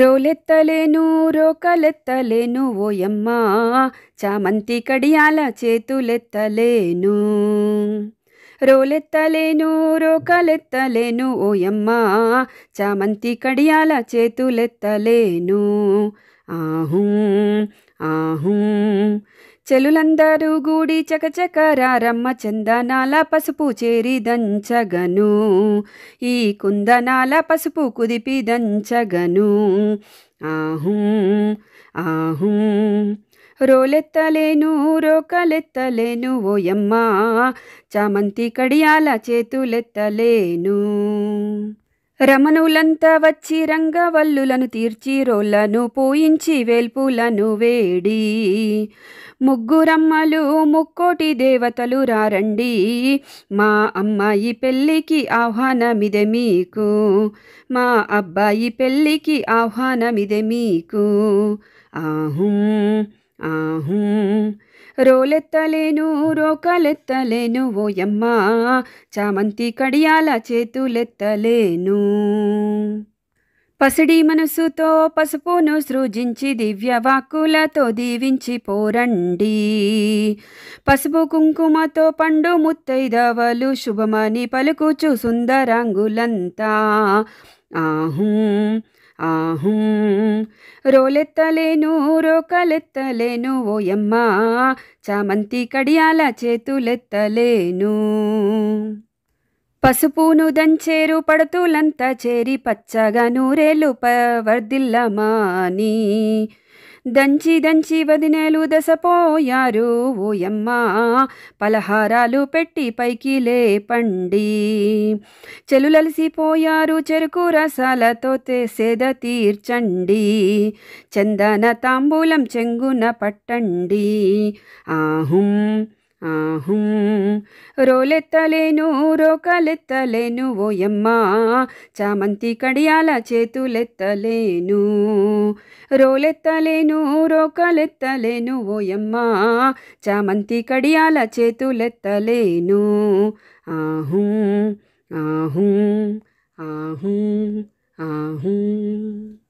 రోలెత్తలేను రోకలెత్తలేను ఓయమ్మ చామంతి కడియాల చేతులెత్తలేను రోలెత్తలేను రోకలెత్తలేను ఓయమ్మ చామంతి కడియాల చేతులెత్తలేను ఆహూ ఆహూ చెలులందరూ గూడి చకచకరారమ్మ చందనాల పసుపు చేరి దంచగను ఈ కుందనాల పసుపు కుదిపి దంచగను ఆహూ ఆహూ రోలెత్తలేను రోకలెత్తలేను ఓయమ్మ చామంతి కడియాల చేతులెత్తలేను రమణులంతా వచ్చి రంగవల్లులను తీర్చి రోళ్లను పోయించి వేల్పులను వేడి ముగ్గురమ్మలు ముక్కోటి దేవతలు రారండి మా అమ్మాయి పెళ్ళికి ఆహ్వానమిదే మీకు మా అబ్బాయి పెళ్ళికి ఆహ్వానమిదే మీకు ఆహుం ఆహుం రోలెత్తలేను రోకలెత్తలేను ఓయమ్మ చామంతి కడియాల చేతులెత్తలేను పసిడి మనసుతో పసుపును సృజించి దివ్య వాకులతో దీవించి పోరండి పసుపు కుంకుమతో పండు ముత్తైదవలు శుభమని పలుకుచు సుందరంగులంతా ఆహూ ఆహూ రోలెత్తలేను రోకలెత్తలేను యమ్మా చామంతి కడియాల చేతులెత్తలేను పసుపును దంచేరు పడుతులంత చేరి పచ్చగా నూరేలు వర్ధిల్లమాని దంచి దంచి వదినేలు దశపోయారు ఓయమ్మ పలహారాలు పెట్టి పైకి లేపండి చెలులలిసిపోయారు చెరుకు రసాలతో సేద తీర్చండి చందన తాంబూలం చెంగున పట్టండి ఆహుం ఆహుం రోలెత్తలేను రోకలెత్తలేను ఓయమ్మ చామంతి కడియాల చేతులెత్తలేను రోలెత్తలేను రోకలెత్తలేను ఓయమ్మ చామంతి కడియాల చేతులెత్తలేను ఆహుం ఆహుం ఆహుం ఆహుం